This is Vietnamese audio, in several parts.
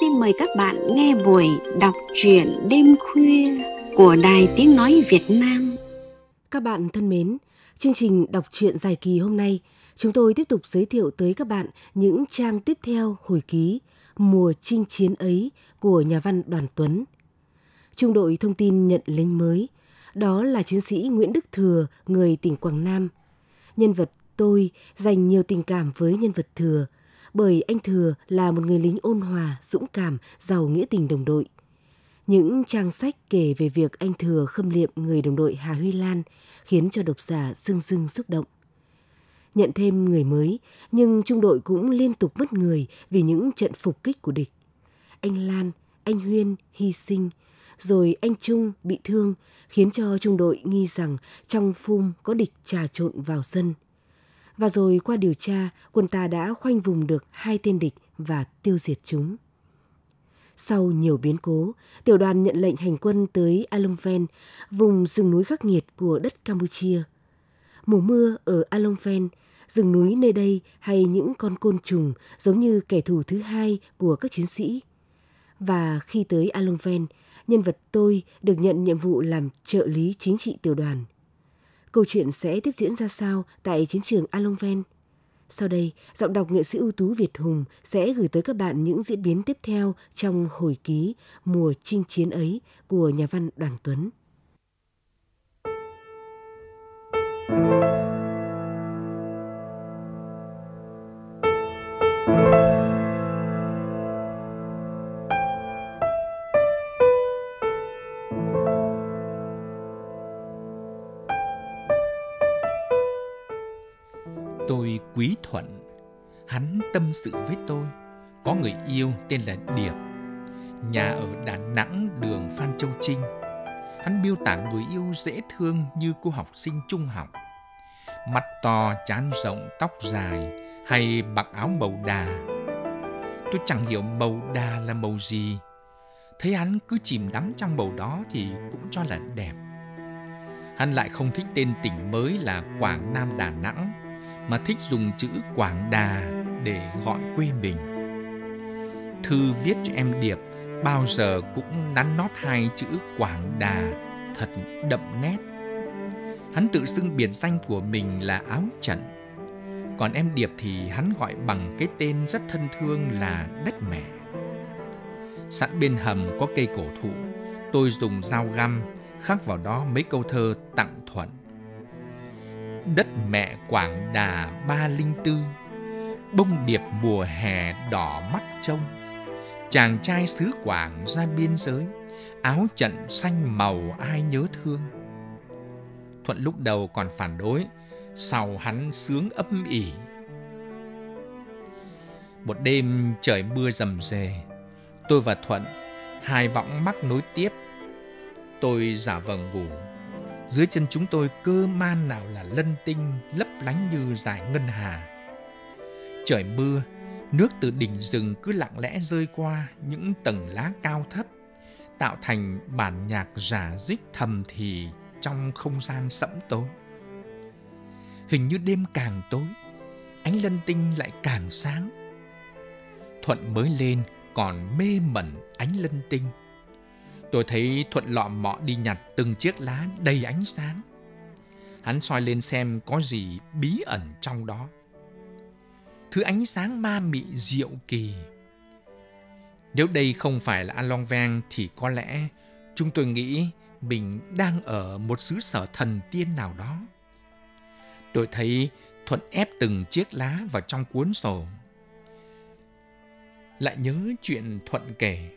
xin mời các bạn nghe buổi đọc truyện đêm khuya của Đài Tiếng Nói Việt Nam. Các bạn thân mến, chương trình đọc truyện dài kỳ hôm nay, chúng tôi tiếp tục giới thiệu tới các bạn những trang tiếp theo hồi ký Mùa chinh chiến ấy của nhà văn Đoàn Tuấn. Trung đội thông tin nhận lính mới, đó là chiến sĩ Nguyễn Đức Thừa, người tỉnh Quảng Nam. Nhân vật tôi dành nhiều tình cảm với nhân vật Thừa – bởi anh Thừa là một người lính ôn hòa, dũng cảm, giàu nghĩa tình đồng đội. Những trang sách kể về việc anh Thừa khâm liệm người đồng đội Hà Huy Lan khiến cho độc giả sưng sưng xúc động. Nhận thêm người mới, nhưng trung đội cũng liên tục mất người vì những trận phục kích của địch. Anh Lan, anh Huyên hy sinh, rồi anh Trung bị thương khiến cho trung đội nghi rằng trong phum có địch trà trộn vào sân – và rồi qua điều tra, quân ta đã khoanh vùng được hai tên địch và tiêu diệt chúng. Sau nhiều biến cố, tiểu đoàn nhận lệnh hành quân tới Along vùng rừng núi khắc nghiệt của đất Campuchia. Mùa mưa ở Along rừng núi nơi đây hay những con côn trùng giống như kẻ thù thứ hai của các chiến sĩ. Và khi tới Along nhân vật tôi được nhận nhiệm vụ làm trợ lý chính trị tiểu đoàn – Câu chuyện sẽ tiếp diễn ra sao tại chiến trường Alonven? Sau đây, giọng đọc nghệ sĩ ưu tú Việt Hùng sẽ gửi tới các bạn những diễn biến tiếp theo trong hồi ký Mùa chinh chiến ấy của nhà văn Đoàn Tuấn. Tôi quý Thuận. Hắn tâm sự với tôi. Có người yêu tên là Điệp. Nhà ở Đà Nẵng đường Phan Châu Trinh. Hắn miêu tả người yêu dễ thương như cô học sinh trung học. Mặt to, chán rộng, tóc dài hay mặc áo màu đà. Tôi chẳng hiểu màu đà là màu gì. Thấy hắn cứ chìm đắm trong màu đó thì cũng cho là đẹp hắn lại không thích tên tỉnh mới là Quảng Nam Đà Nẵng mà thích dùng chữ Quảng Đà để gọi quê mình. Thư viết cho em Điệp bao giờ cũng nắn nót hai chữ Quảng Đà thật đậm nét. Hắn tự xưng biệt danh của mình là Áo Trận. Còn em Điệp thì hắn gọi bằng cái tên rất thân thương là Đất Mẹ. Sẵn bên hầm có cây cổ thụ, tôi dùng dao găm khắc vào đó mấy câu thơ tặng Thuận đất mẹ Quảng Đà ba linh tư Bông điệp mùa hè đỏ mắt trông Chàng trai xứ Quảng ra biên giới Áo trận xanh màu ai nhớ thương Thuận lúc đầu còn phản đối Sau hắn sướng âm ỉ Một đêm trời mưa rầm rề Tôi và Thuận Hai võng mắc nối tiếp Tôi giả vờ ngủ dưới chân chúng tôi cơ man nào là lân tinh lấp lánh như dải ngân hà. Trời mưa, nước từ đỉnh rừng cứ lặng lẽ rơi qua những tầng lá cao thấp, tạo thành bản nhạc giả dích thầm thì trong không gian sẫm tối. Hình như đêm càng tối, ánh lân tinh lại càng sáng. Thuận mới lên còn mê mẩn ánh lân tinh. Tôi thấy Thuận lọm mọ đi nhặt từng chiếc lá đầy ánh sáng. Hắn soi lên xem có gì bí ẩn trong đó. Thứ ánh sáng ma mị diệu kỳ. Nếu đây không phải là An Long Vang thì có lẽ chúng tôi nghĩ mình đang ở một xứ sở thần tiên nào đó. Tôi thấy Thuận ép từng chiếc lá vào trong cuốn sổ. Lại nhớ chuyện Thuận kể.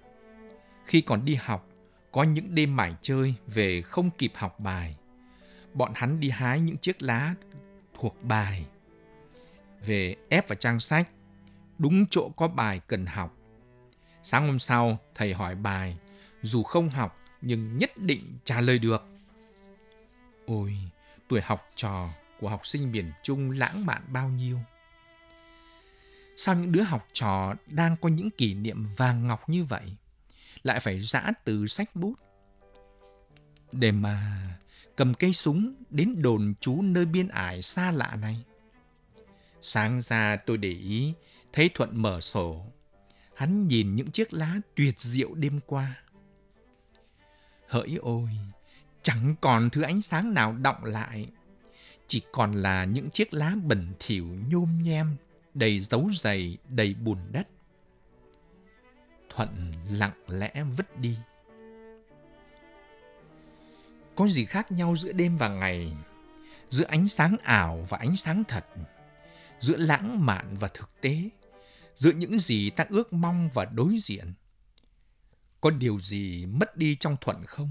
Khi còn đi học, có những đêm mải chơi về không kịp học bài. Bọn hắn đi hái những chiếc lá thuộc bài. Về ép vào trang sách, đúng chỗ có bài cần học. Sáng hôm sau, thầy hỏi bài, dù không học nhưng nhất định trả lời được. Ôi, tuổi học trò của học sinh miền Trung lãng mạn bao nhiêu. Sao những đứa học trò đang có những kỷ niệm vàng ngọc như vậy? lại phải giã từ sách bút. Để mà cầm cây súng đến đồn trú nơi biên ải xa lạ này. Sáng ra tôi để ý, thấy Thuận mở sổ. Hắn nhìn những chiếc lá tuyệt diệu đêm qua. Hỡi ôi, chẳng còn thứ ánh sáng nào động lại. Chỉ còn là những chiếc lá bẩn thỉu nhôm nhem, đầy dấu dày, đầy bùn đất. Thuận lặng lẽ vứt đi. Có gì khác nhau giữa đêm và ngày, giữa ánh sáng ảo và ánh sáng thật, giữa lãng mạn và thực tế, giữa những gì ta ước mong và đối diện. Có điều gì mất đi trong Thuận không?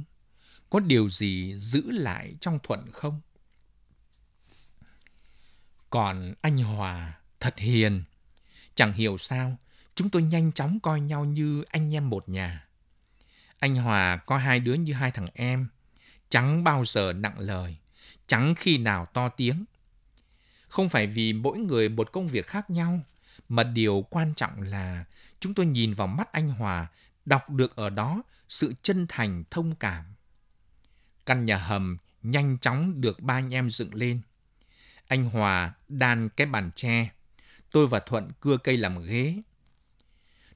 Có điều gì giữ lại trong Thuận không? Còn anh Hòa thật hiền, chẳng hiểu sao Chúng tôi nhanh chóng coi nhau như anh em một nhà. Anh Hòa coi hai đứa như hai thằng em, chẳng bao giờ nặng lời, chẳng khi nào to tiếng. Không phải vì mỗi người một công việc khác nhau, mà điều quan trọng là chúng tôi nhìn vào mắt anh Hòa, đọc được ở đó sự chân thành thông cảm. Căn nhà hầm nhanh chóng được ba anh em dựng lên. Anh Hòa đan cái bàn tre, tôi và Thuận cưa cây làm ghế,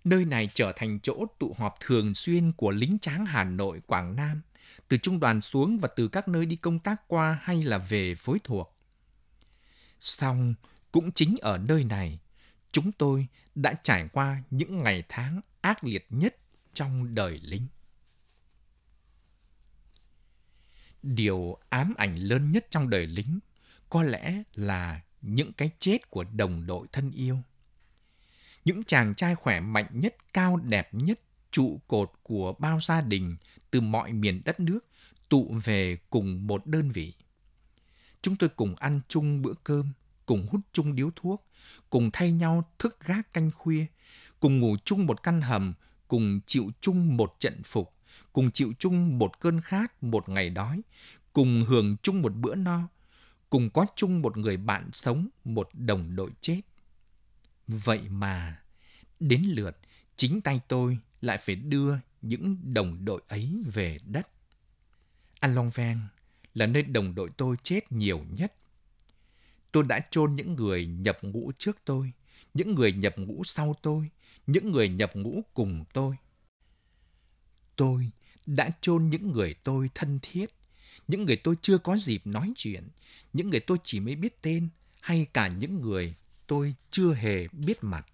nơi này trở thành chỗ tụ họp thường xuyên của lính tráng Hà Nội, Quảng Nam, từ trung đoàn xuống và từ các nơi đi công tác qua hay là về phối thuộc. Song, cũng chính ở nơi này, chúng tôi đã trải qua những ngày tháng ác liệt nhất trong đời lính. Điều ám ảnh lớn nhất trong đời lính có lẽ là những cái chết của đồng đội thân yêu – những chàng trai khỏe mạnh nhất, cao đẹp nhất, trụ cột của bao gia đình từ mọi miền đất nước tụ về cùng một đơn vị. Chúng tôi cùng ăn chung bữa cơm, cùng hút chung điếu thuốc, cùng thay nhau thức gác canh khuya, cùng ngủ chung một căn hầm, cùng chịu chung một trận phục, cùng chịu chung một cơn khát một ngày đói, cùng hưởng chung một bữa no, cùng có chung một người bạn sống, một đồng đội chết. Vậy mà, đến lượt chính tay tôi lại phải đưa những đồng đội ấy về đất. Alongven là nơi đồng đội tôi chết nhiều nhất. Tôi đã chôn những người nhập ngũ trước tôi, những người nhập ngũ sau tôi, những người nhập ngũ cùng tôi. Tôi đã chôn những người tôi thân thiết, những người tôi chưa có dịp nói chuyện, những người tôi chỉ mới biết tên hay cả những người tôi chưa hề biết mặt.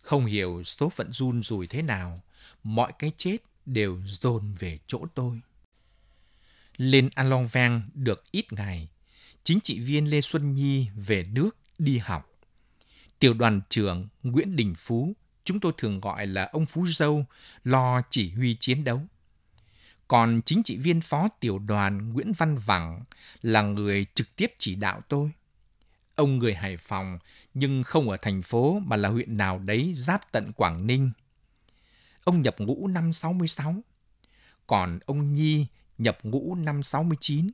Không hiểu số phận run rủi thế nào, mọi cái chết đều dồn về chỗ tôi. Lên alonven được ít ngày, chính trị viên Lê Xuân Nhi về nước đi học. Tiểu đoàn trưởng Nguyễn Đình Phú, chúng tôi thường gọi là ông Phú Dâu, lo chỉ huy chiến đấu. Còn chính trị viên phó tiểu đoàn Nguyễn Văn Vẳng là người trực tiếp chỉ đạo tôi ông người Hải Phòng nhưng không ở thành phố mà là huyện nào đấy giáp tận Quảng Ninh. Ông nhập ngũ năm 66, còn ông Nhi nhập ngũ năm 69.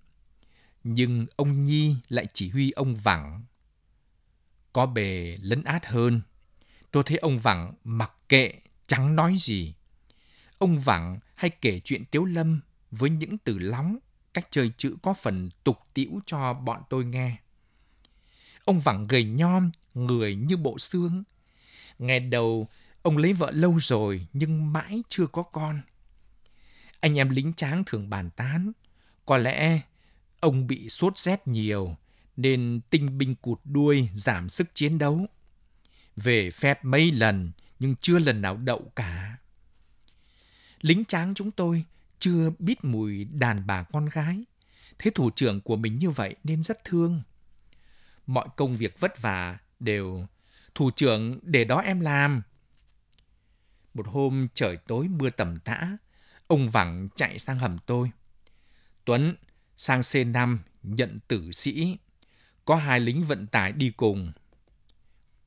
Nhưng ông Nhi lại chỉ huy ông Vẳng. Có bề lấn át hơn, tôi thấy ông Vẳng mặc kệ, chẳng nói gì. Ông Vẳng hay kể chuyện Tiếu Lâm với những từ lóng, cách chơi chữ có phần tục tĩu cho bọn tôi nghe. Ông vẳng gầy nhom, người như bộ xương. Ngày đầu, ông lấy vợ lâu rồi nhưng mãi chưa có con. Anh em lính tráng thường bàn tán. Có lẽ ông bị sốt rét nhiều nên tinh binh cụt đuôi giảm sức chiến đấu. Về phép mấy lần nhưng chưa lần nào đậu cả. Lính tráng chúng tôi chưa biết mùi đàn bà con gái. Thế thủ trưởng của mình như vậy nên rất thương mọi công việc vất vả đều thủ trưởng để đó em làm. Một hôm trời tối mưa tầm tã, ông Vẳng chạy sang hầm tôi. Tuấn sang C5 nhận tử sĩ, có hai lính vận tải đi cùng.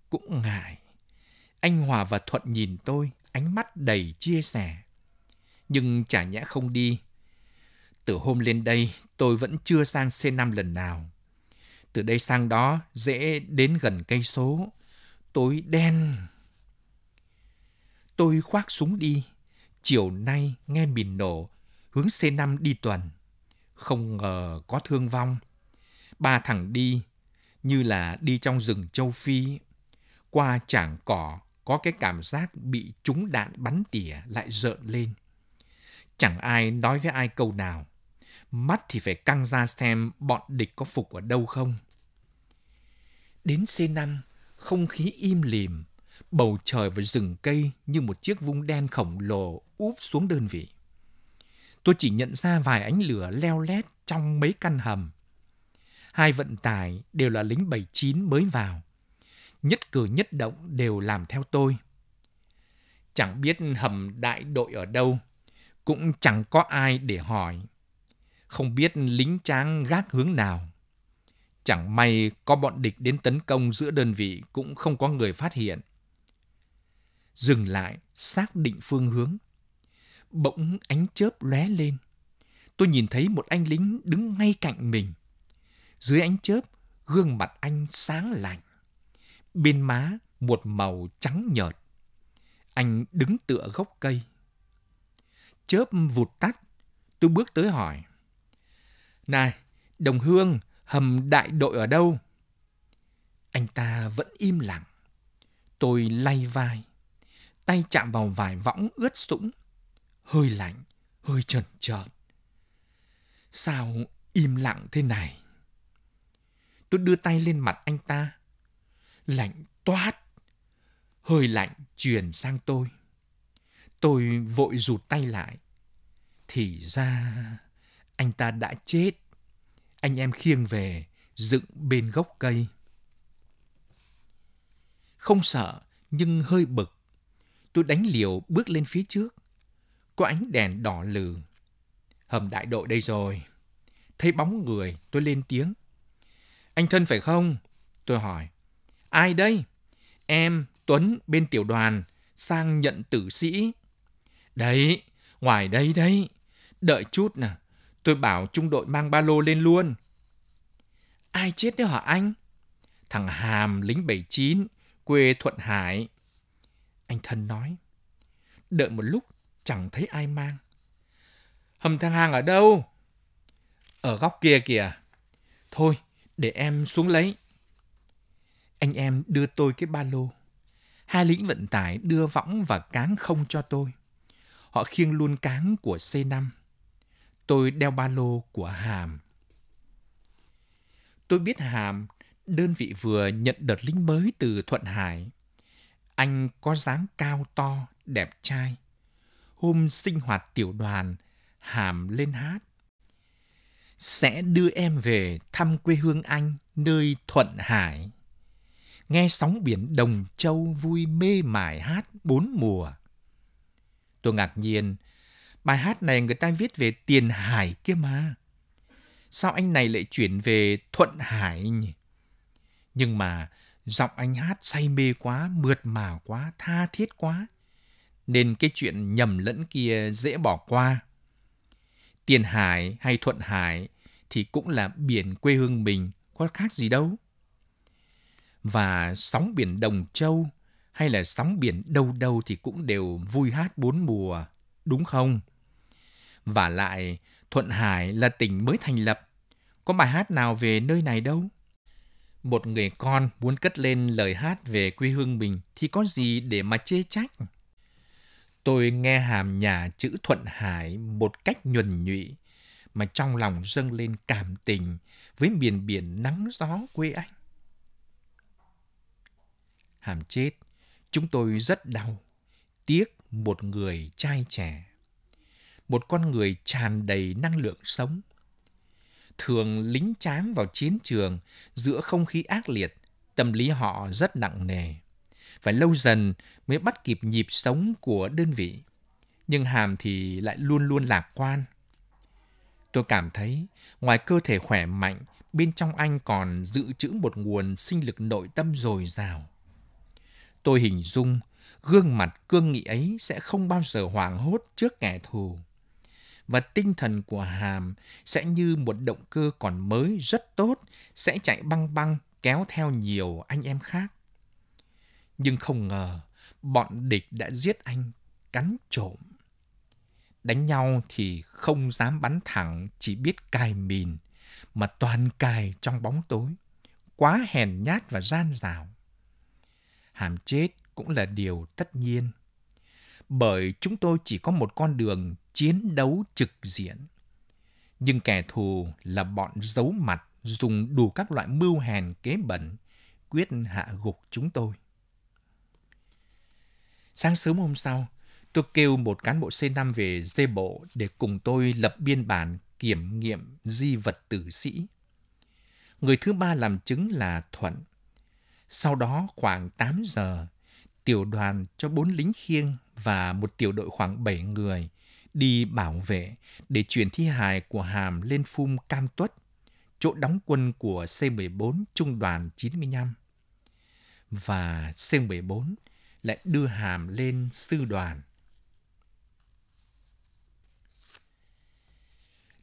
Cũng ngại, anh Hòa và Thuận nhìn tôi, ánh mắt đầy chia sẻ. Nhưng chả nhẽ không đi. Từ hôm lên đây, tôi vẫn chưa sang C5 lần nào. Từ đây sang đó dễ đến gần cây số. Tối đen. Tôi khoác súng đi. Chiều nay nghe mìn nổ, hướng C5 đi tuần. Không ngờ có thương vong. Ba thằng đi, như là đi trong rừng châu Phi. Qua chảng cỏ, có cái cảm giác bị trúng đạn bắn tỉa lại rợn lên. Chẳng ai nói với ai câu nào. Mắt thì phải căng ra xem bọn địch có phục ở đâu không. Đến C5, không khí im lìm, bầu trời và rừng cây như một chiếc vung đen khổng lồ úp xuống đơn vị. Tôi chỉ nhận ra vài ánh lửa leo lét trong mấy căn hầm. Hai vận tải đều là lính 79 mới vào. Nhất cử nhất động đều làm theo tôi. Chẳng biết hầm đại đội ở đâu, cũng chẳng có ai để hỏi. Không biết lính tráng gác hướng nào Chẳng may có bọn địch đến tấn công giữa đơn vị cũng không có người phát hiện. Dừng lại, xác định phương hướng. Bỗng ánh chớp lóe lên. Tôi nhìn thấy một anh lính đứng ngay cạnh mình. Dưới ánh chớp, gương mặt anh sáng lành. Bên má một màu trắng nhợt. Anh đứng tựa gốc cây. Chớp vụt tắt, tôi bước tới hỏi. Này, đồng hương, hầm đại đội ở đâu? Anh ta vẫn im lặng. Tôi lay vai, tay chạm vào vải võng ướt sũng, hơi lạnh, hơi trần trợn. Sao im lặng thế này? Tôi đưa tay lên mặt anh ta. Lạnh toát. Hơi lạnh truyền sang tôi. Tôi vội rụt tay lại. Thì ra anh ta đã chết anh em khiêng về, dựng bên gốc cây. Không sợ, nhưng hơi bực. Tôi đánh liều bước lên phía trước. Có ánh đèn đỏ lừ. Hầm đại đội đây rồi. Thấy bóng người, tôi lên tiếng. Anh thân phải không? Tôi hỏi. Ai đây? Em, Tuấn, bên tiểu đoàn, sang nhận tử sĩ. Đấy, ngoài đây đấy. Đợi chút nè Tôi bảo trung đội mang ba lô lên luôn. Ai chết đấy hả anh? Thằng Hàm lính 79, quê Thuận Hải. Anh thân nói. Đợi một lúc, chẳng thấy ai mang. Hầm thang Hàng ở đâu? Ở góc kia kìa. Thôi, để em xuống lấy. Anh em đưa tôi cái ba lô. Hai lính vận tải đưa võng và cáng không cho tôi. Họ khiêng luôn cáng của C5 Tôi đeo ba lô của Hàm. Tôi biết Hàm, đơn vị vừa nhận đợt lính mới từ Thuận Hải. Anh có dáng cao to, đẹp trai. Hôm sinh hoạt tiểu đoàn, Hàm lên hát. Sẽ đưa em về thăm quê hương anh nơi Thuận Hải. Nghe sóng biển Đồng Châu vui mê mải hát bốn mùa. Tôi ngạc nhiên Bài hát này người ta viết về tiền hải kia mà. Sao anh này lại chuyển về thuận hải nhỉ? Nhưng mà giọng anh hát say mê quá, mượt mà quá, tha thiết quá. Nên cái chuyện nhầm lẫn kia dễ bỏ qua. Tiền Hải hay Thuận Hải thì cũng là biển quê hương mình, có khác gì đâu. Và sóng biển Đồng Châu hay là sóng biển đâu đâu thì cũng đều vui hát bốn mùa, đúng không? Và lại, Thuận Hải là tỉnh mới thành lập. Có bài hát nào về nơi này đâu? Một người con muốn cất lên lời hát về quê hương mình thì có gì để mà chê trách? Tôi nghe hàm nhà chữ Thuận Hải một cách nhuần nhụy, mà trong lòng dâng lên cảm tình với miền biển nắng gió quê anh. Hàm chết, chúng tôi rất đau, tiếc một người trai trẻ một con người tràn đầy năng lượng sống. Thường lính tráng vào chiến trường giữa không khí ác liệt, tâm lý họ rất nặng nề. Phải lâu dần mới bắt kịp nhịp sống của đơn vị. Nhưng Hàm thì lại luôn luôn lạc quan. Tôi cảm thấy ngoài cơ thể khỏe mạnh, bên trong anh còn dự trữ một nguồn sinh lực nội tâm dồi dào. Tôi hình dung gương mặt cương nghị ấy sẽ không bao giờ hoảng hốt trước kẻ thù và tinh thần của Hàm sẽ như một động cơ còn mới rất tốt, sẽ chạy băng băng kéo theo nhiều anh em khác. Nhưng không ngờ, bọn địch đã giết anh, cắn trộm. Đánh nhau thì không dám bắn thẳng, chỉ biết cài mìn, mà toàn cài trong bóng tối. Quá hèn nhát và gian rào. Hàm chết cũng là điều tất nhiên. Bởi chúng tôi chỉ có một con đường chiến đấu trực diện. Nhưng kẻ thù là bọn giấu mặt dùng đủ các loại mưu hèn kế bẩn quyết hạ gục chúng tôi. Sáng sớm hôm sau, tôi kêu một cán bộ C5 về dê bộ để cùng tôi lập biên bản kiểm nghiệm di vật tử sĩ. Người thứ ba làm chứng là Thuận. Sau đó khoảng 8 giờ, tiểu đoàn cho bốn lính khiêng và một tiểu đội khoảng 7 người đi bảo vệ để chuyển thi hài của Hàm lên phum Cam Tuất, chỗ đóng quân của C-14 Trung đoàn 95. Và C-14 lại đưa Hàm lên sư đoàn.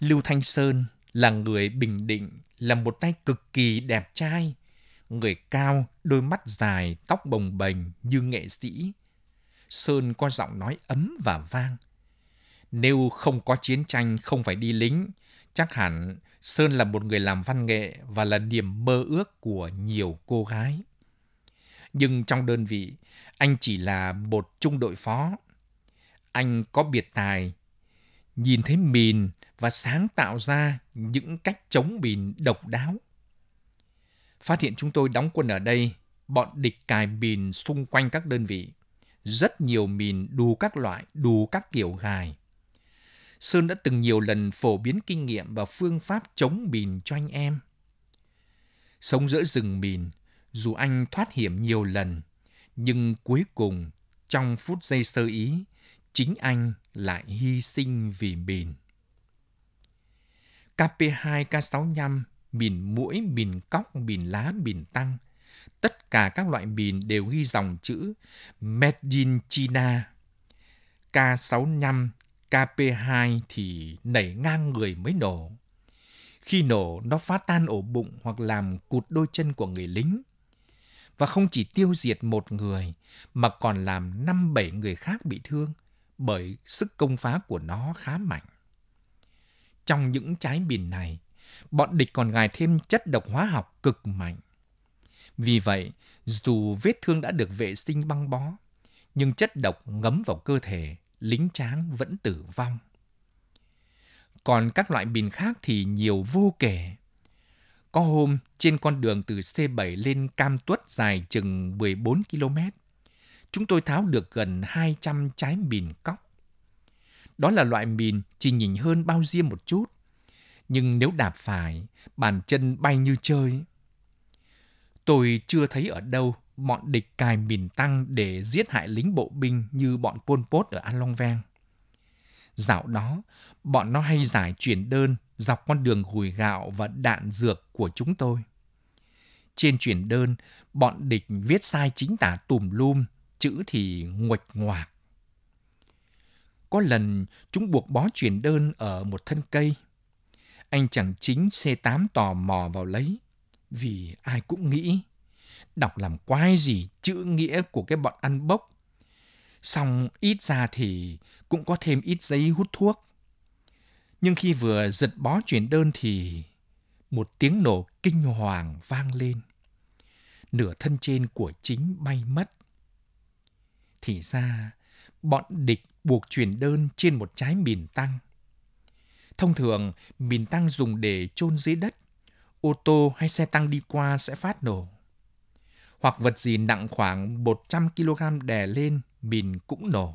Lưu Thanh Sơn là người bình định, là một tay cực kỳ đẹp trai, người cao, đôi mắt dài, tóc bồng bềnh như nghệ sĩ. Sơn có giọng nói ấm và vang – nếu không có chiến tranh không phải đi lính, chắc hẳn Sơn là một người làm văn nghệ và là niềm mơ ước của nhiều cô gái. Nhưng trong đơn vị, anh chỉ là một trung đội phó. Anh có biệt tài, nhìn thấy mìn và sáng tạo ra những cách chống mìn độc đáo. Phát hiện chúng tôi đóng quân ở đây, bọn địch cài mìn xung quanh các đơn vị. Rất nhiều mìn đủ các loại, đủ các kiểu gài. Sơn đã từng nhiều lần phổ biến kinh nghiệm và phương pháp chống mìn cho anh em. Sống giữa rừng mìn, dù anh thoát hiểm nhiều lần, nhưng cuối cùng, trong phút giây sơ ý, chính anh lại hy sinh vì mìn. KP2, K65, mìn mũi, mìn cóc, mìn lá, mìn tăng. Tất cả các loại mìn đều ghi dòng chữ medin China. K65 KP2 thì nảy ngang người mới nổ. Khi nổ, nó phá tan ổ bụng hoặc làm cụt đôi chân của người lính. Và không chỉ tiêu diệt một người, mà còn làm 5-7 người khác bị thương bởi sức công phá của nó khá mạnh. Trong những trái bìn này, bọn địch còn gài thêm chất độc hóa học cực mạnh. Vì vậy, dù vết thương đã được vệ sinh băng bó, nhưng chất độc ngấm vào cơ thể lính tráng vẫn tử vong. Còn các loại mìn khác thì nhiều vô kể. Có hôm trên con đường từ C7 lên Cam Tuất dài chừng 14 km, chúng tôi tháo được gần 200 trái mìn cóc. Đó là loại mìn chỉ nhìn hơn bao diêm một chút, nhưng nếu đạp phải, bàn chân bay như chơi. Tôi chưa thấy ở đâu bọn địch cài mìn tăng để giết hại lính bộ binh như bọn Pol Pot ở An Long Vang. Dạo đó, bọn nó hay giải chuyển đơn dọc con đường gùi gạo và đạn dược của chúng tôi. Trên chuyển đơn, bọn địch viết sai chính tả tùm lum, chữ thì nguệch ngoạc. Có lần, chúng buộc bó chuyển đơn ở một thân cây. Anh chẳng chính C8 tò mò vào lấy, vì ai cũng nghĩ đọc làm quái gì chữ nghĩa của cái bọn ăn bốc. Xong ít ra thì cũng có thêm ít giấy hút thuốc. Nhưng khi vừa giật bó chuyển đơn thì một tiếng nổ kinh hoàng vang lên. Nửa thân trên của chính bay mất. Thì ra, bọn địch buộc chuyển đơn trên một trái mìn tăng. Thông thường, mìn tăng dùng để chôn dưới đất. Ô tô hay xe tăng đi qua sẽ phát nổ hoặc vật gì nặng khoảng 100 kg đè lên, mìn cũng nổ.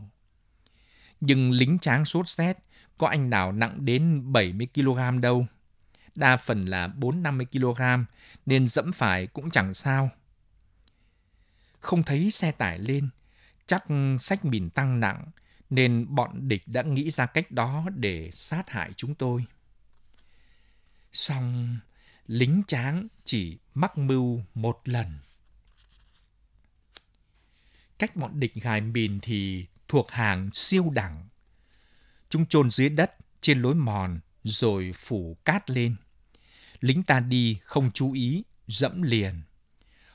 Nhưng lính tráng sốt xét, có anh nào nặng đến 70 kg đâu. Đa phần là 4-50 kg, nên dẫm phải cũng chẳng sao. Không thấy xe tải lên, chắc sách mìn tăng nặng, nên bọn địch đã nghĩ ra cách đó để sát hại chúng tôi. Xong, lính tráng chỉ mắc mưu một lần cách bọn địch gài mìn thì thuộc hàng siêu đẳng. Chúng chôn dưới đất, trên lối mòn, rồi phủ cát lên. Lính ta đi không chú ý, dẫm liền.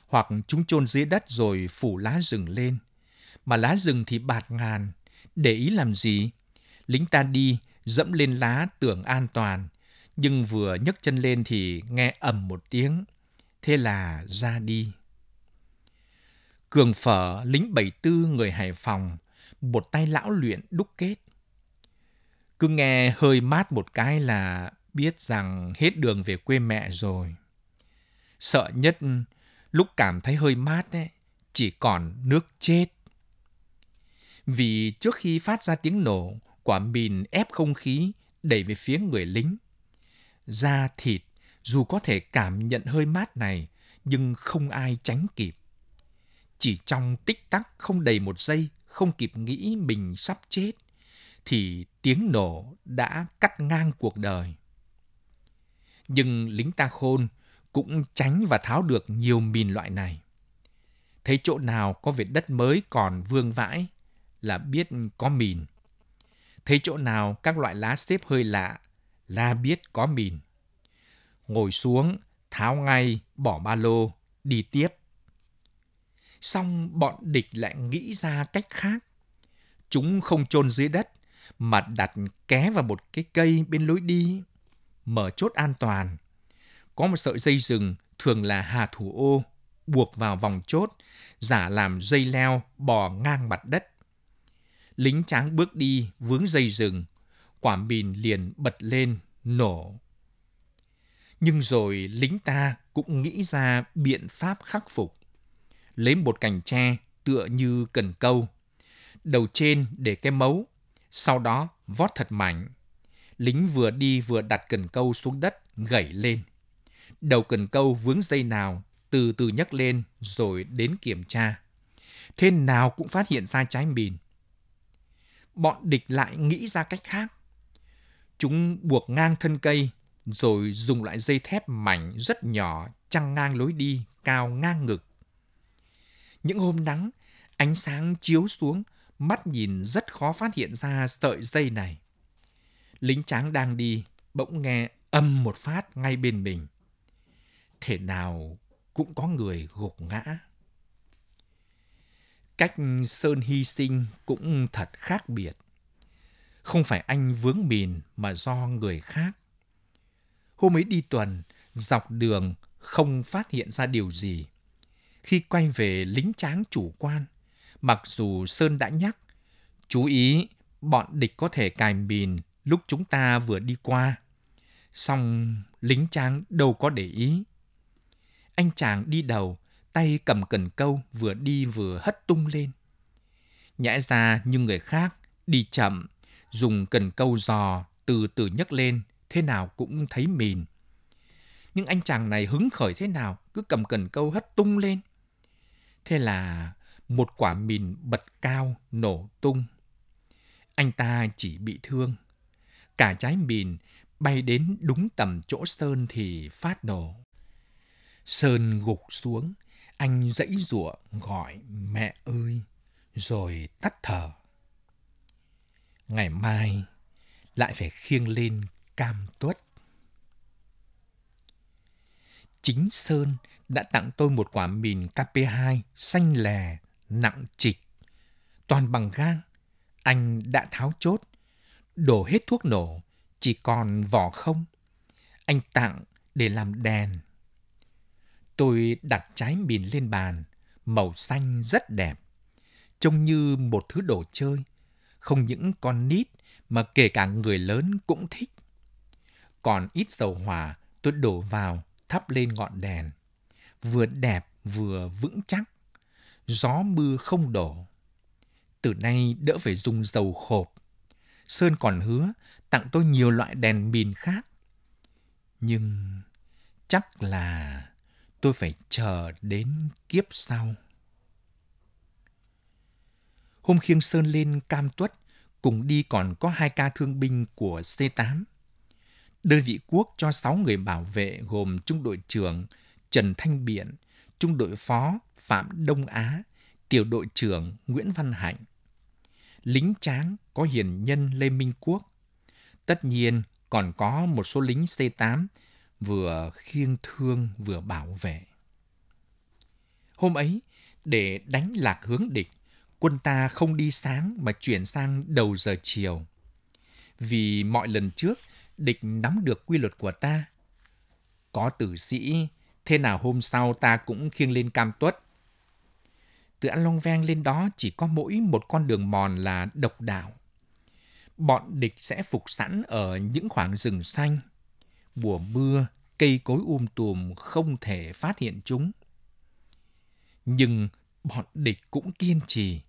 Hoặc chúng chôn dưới đất rồi phủ lá rừng lên. Mà lá rừng thì bạt ngàn, để ý làm gì? Lính ta đi, dẫm lên lá tưởng an toàn, nhưng vừa nhấc chân lên thì nghe ầm một tiếng. Thế là ra đi. Cường phở lính bảy tư người Hải Phòng, một tay lão luyện đúc kết. Cứ nghe hơi mát một cái là biết rằng hết đường về quê mẹ rồi. Sợ nhất lúc cảm thấy hơi mát ấy, chỉ còn nước chết. Vì trước khi phát ra tiếng nổ, quả mìn ép không khí đẩy về phía người lính. Da thịt dù có thể cảm nhận hơi mát này, nhưng không ai tránh kịp. Chỉ trong tích tắc không đầy một giây, không kịp nghĩ mình sắp chết, thì tiếng nổ đã cắt ngang cuộc đời. Nhưng lính ta khôn cũng tránh và tháo được nhiều mìn loại này. Thấy chỗ nào có vệt đất mới còn vương vãi là biết có mìn. Thấy chỗ nào các loại lá xếp hơi lạ là biết có mìn. Ngồi xuống, tháo ngay, bỏ ba lô, đi tiếp. Xong bọn địch lại nghĩ ra cách khác. Chúng không chôn dưới đất, mà đặt ké vào một cái cây bên lối đi, mở chốt an toàn. Có một sợi dây rừng, thường là hà thủ ô, buộc vào vòng chốt, giả làm dây leo bò ngang mặt đất. Lính tráng bước đi vướng dây rừng, quả mìn liền bật lên, nổ. Nhưng rồi lính ta cũng nghĩ ra biện pháp khắc phục lấy một cành tre tựa như cần câu. Đầu trên để cái mấu, sau đó vót thật mảnh Lính vừa đi vừa đặt cần câu xuống đất, gẩy lên. Đầu cần câu vướng dây nào, từ từ nhấc lên rồi đến kiểm tra. Thế nào cũng phát hiện ra trái mìn. Bọn địch lại nghĩ ra cách khác. Chúng buộc ngang thân cây, rồi dùng loại dây thép mảnh rất nhỏ chăng ngang lối đi cao ngang ngực những hôm nắng, ánh sáng chiếu xuống, mắt nhìn rất khó phát hiện ra sợi dây này. Lính tráng đang đi, bỗng nghe âm một phát ngay bên mình. Thể nào cũng có người gục ngã. Cách Sơn hy sinh cũng thật khác biệt. Không phải anh vướng mìn mà do người khác. Hôm ấy đi tuần, dọc đường không phát hiện ra điều gì khi quay về lính tráng chủ quan. Mặc dù Sơn đã nhắc, chú ý bọn địch có thể cài mìn lúc chúng ta vừa đi qua. Xong lính tráng đâu có để ý. Anh chàng đi đầu, tay cầm cần câu vừa đi vừa hất tung lên. Nhẽ ra như người khác, đi chậm, dùng cần câu giò từ từ nhấc lên, thế nào cũng thấy mìn. Nhưng anh chàng này hứng khởi thế nào, cứ cầm cần câu hất tung lên – Thế là một quả mìn bật cao nổ tung. Anh ta chỉ bị thương. Cả trái mìn bay đến đúng tầm chỗ Sơn thì phát nổ. Sơn gục xuống, anh dãy giụa gọi mẹ ơi, rồi tắt thở. Ngày mai lại phải khiêng lên cam tuất chính Sơn đã tặng tôi một quả mìn KP2 xanh lè, nặng trịch. Toàn bằng gang, anh đã tháo chốt, đổ hết thuốc nổ, chỉ còn vỏ không. Anh tặng để làm đèn. Tôi đặt trái mìn lên bàn, màu xanh rất đẹp, trông như một thứ đồ chơi. Không những con nít mà kể cả người lớn cũng thích. Còn ít dầu hỏa tôi đổ vào thắp lên ngọn đèn, vừa đẹp vừa vững chắc, gió mưa không đổ. Từ nay đỡ phải dùng dầu khộp. Sơn còn hứa tặng tôi nhiều loại đèn mìn khác. Nhưng chắc là tôi phải chờ đến kiếp sau. Hôm khiêng Sơn lên Cam Tuất, cùng đi còn có hai ca thương binh của C8. Đơn vị quốc cho 6 người bảo vệ gồm Trung đội trưởng Trần Thanh Biển, Trung đội phó Phạm Đông Á, Tiểu đội trưởng Nguyễn Văn Hạnh. Lính tráng có hiền nhân Lê Minh Quốc. Tất nhiên còn có một số lính C8 vừa khiêng thương vừa bảo vệ. Hôm ấy, để đánh lạc hướng địch, quân ta không đi sáng mà chuyển sang đầu giờ chiều. Vì mọi lần trước – địch nắm được quy luật của ta. Có tử sĩ, thế nào hôm sau ta cũng khiêng lên cam tuất. Từ An Long Vang lên đó chỉ có mỗi một con đường mòn là độc đạo. Bọn địch sẽ phục sẵn ở những khoảng rừng xanh. Mùa mưa, cây cối um tùm không thể phát hiện chúng. Nhưng bọn địch cũng kiên trì.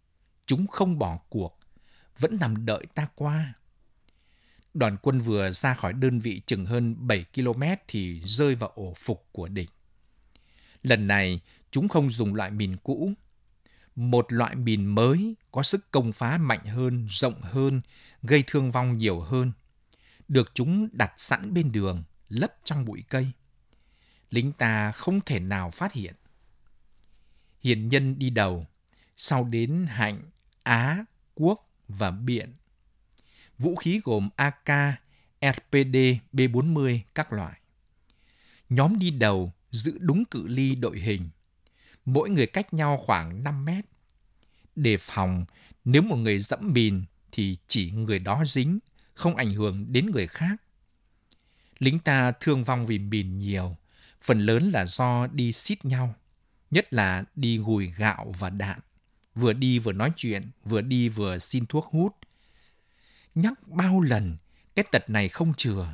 Chúng không bỏ cuộc, vẫn nằm đợi ta qua. Đoàn quân vừa ra khỏi đơn vị chừng hơn 7 km thì rơi vào ổ phục của địch. Lần này, chúng không dùng loại mìn cũ. Một loại mìn mới có sức công phá mạnh hơn, rộng hơn, gây thương vong nhiều hơn. Được chúng đặt sẵn bên đường, lấp trong bụi cây. Lính ta không thể nào phát hiện. Hiền nhân đi đầu, sau đến Hạnh, Á, Quốc và Biện vũ khí gồm AK, RPD, B40 các loại. Nhóm đi đầu giữ đúng cự ly đội hình, mỗi người cách nhau khoảng 5 mét. Đề phòng, nếu một người dẫm bìn thì chỉ người đó dính, không ảnh hưởng đến người khác. Lính ta thương vong vì mìn nhiều, phần lớn là do đi xít nhau, nhất là đi gùi gạo và đạn. Vừa đi vừa nói chuyện, vừa đi vừa xin thuốc hút – nhắc bao lần, cái tật này không chừa.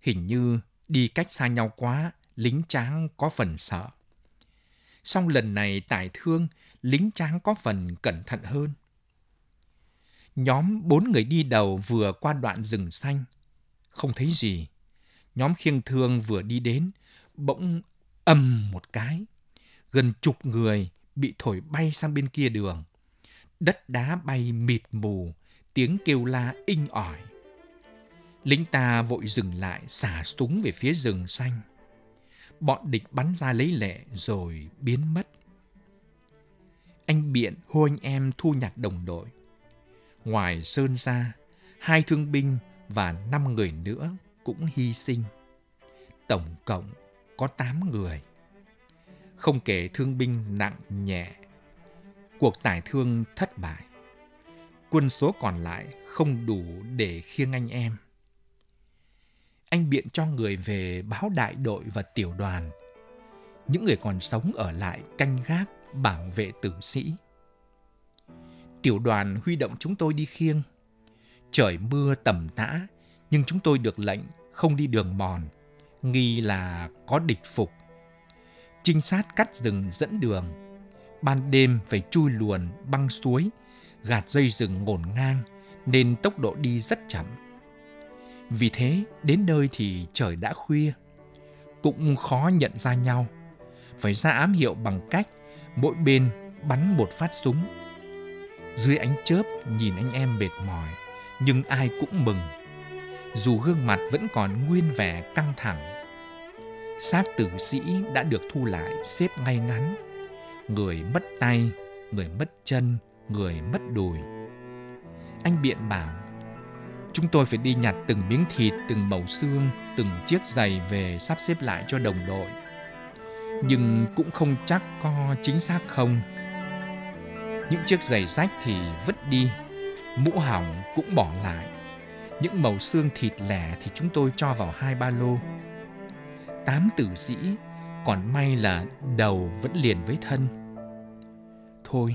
Hình như đi cách xa nhau quá, lính tráng có phần sợ. Song lần này tải thương, lính tráng có phần cẩn thận hơn. Nhóm bốn người đi đầu vừa qua đoạn rừng xanh, không thấy gì. Nhóm khiêng thương vừa đi đến, bỗng ầm một cái. Gần chục người bị thổi bay sang bên kia đường. Đất đá bay mịt mù, tiếng kêu la inh ỏi. Lính ta vội dừng lại xả súng về phía rừng xanh. Bọn địch bắn ra lấy lệ rồi biến mất. Anh Biện hô anh em thu nhặt đồng đội. Ngoài Sơn ra, hai thương binh và năm người nữa cũng hy sinh. Tổng cộng có tám người. Không kể thương binh nặng nhẹ, cuộc tải thương thất bại quân số còn lại không đủ để khiêng anh em. Anh biện cho người về báo đại đội và tiểu đoàn. Những người còn sống ở lại canh gác bảo vệ tử sĩ. Tiểu đoàn huy động chúng tôi đi khiêng. Trời mưa tầm tã, nhưng chúng tôi được lệnh không đi đường mòn, nghi là có địch phục. Trinh sát cắt rừng dẫn đường. Ban đêm phải chui luồn băng suối gạt dây rừng ngổn ngang nên tốc độ đi rất chậm. Vì thế, đến nơi thì trời đã khuya. Cũng khó nhận ra nhau. Phải ra ám hiệu bằng cách mỗi bên bắn một phát súng. Dưới ánh chớp nhìn anh em mệt mỏi, nhưng ai cũng mừng. Dù gương mặt vẫn còn nguyên vẻ căng thẳng. Xác tử sĩ đã được thu lại xếp ngay ngắn. Người mất tay, người mất chân, người mất đùi. Anh biện bảo, chúng tôi phải đi nhặt từng miếng thịt, từng bầu xương, từng chiếc giày về sắp xếp lại cho đồng đội. Nhưng cũng không chắc có chính xác không. Những chiếc giày rách thì vứt đi, mũ hỏng cũng bỏ lại. Những màu xương thịt lẻ thì chúng tôi cho vào hai ba lô. Tám tử sĩ, còn may là đầu vẫn liền với thân. Thôi,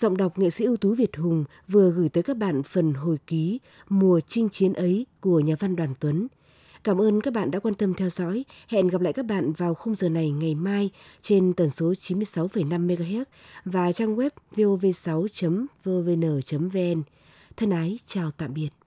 Giọng đọc nghệ sĩ ưu tú Việt Hùng vừa gửi tới các bạn phần hồi ký Mùa chinh chiến ấy của nhà văn Đoàn Tuấn. Cảm ơn các bạn đã quan tâm theo dõi. Hẹn gặp lại các bạn vào khung giờ này ngày mai trên tần số 96,5 MHz và trang web vov6.vovn.vn. Thân ái chào tạm biệt.